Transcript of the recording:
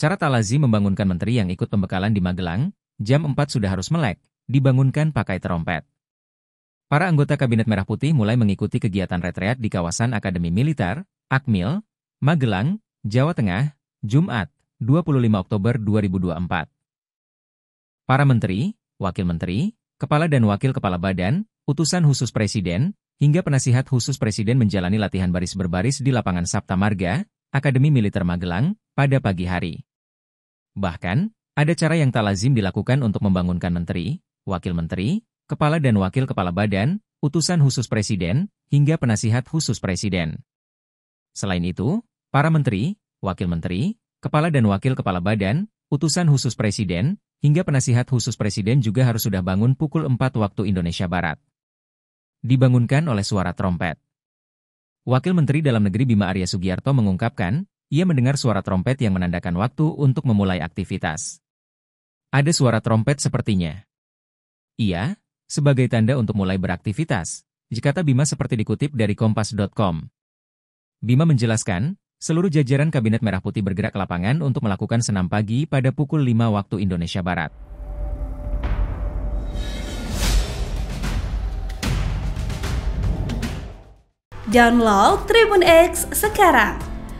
Cara Talazi membangunkan menteri yang ikut pembekalan di Magelang, jam 4 sudah harus melek, dibangunkan pakai terompet. Para anggota Kabinet Merah Putih mulai mengikuti kegiatan retreat di kawasan Akademi Militer, Akmil, Magelang, Jawa Tengah, Jumat, 25 Oktober 2024. Para menteri, wakil menteri, kepala dan wakil kepala badan, utusan khusus presiden, hingga penasihat khusus presiden menjalani latihan baris berbaris di lapangan Sabta Marga, Akademi Militer Magelang, pada pagi hari. Bahkan, ada cara yang tak lazim dilakukan untuk membangunkan menteri, wakil menteri, kepala dan wakil kepala badan, utusan khusus presiden, hingga penasihat khusus presiden. Selain itu, para menteri, wakil menteri, kepala dan wakil kepala badan, utusan khusus presiden, hingga penasihat khusus presiden juga harus sudah bangun pukul 4 waktu Indonesia Barat. Dibangunkan oleh suara trompet. Wakil Menteri Dalam Negeri Bima Arya Sugiarto mengungkapkan, ia mendengar suara trompet yang menandakan waktu untuk memulai aktivitas. Ada suara trompet sepertinya. Ia sebagai tanda untuk mulai beraktivitas, jikata Bima seperti dikutip dari kompas.com. Bima menjelaskan, seluruh jajaran Kabinet Merah Putih bergerak ke lapangan untuk melakukan senam pagi pada pukul 5 waktu Indonesia Barat. Download Tribun X sekarang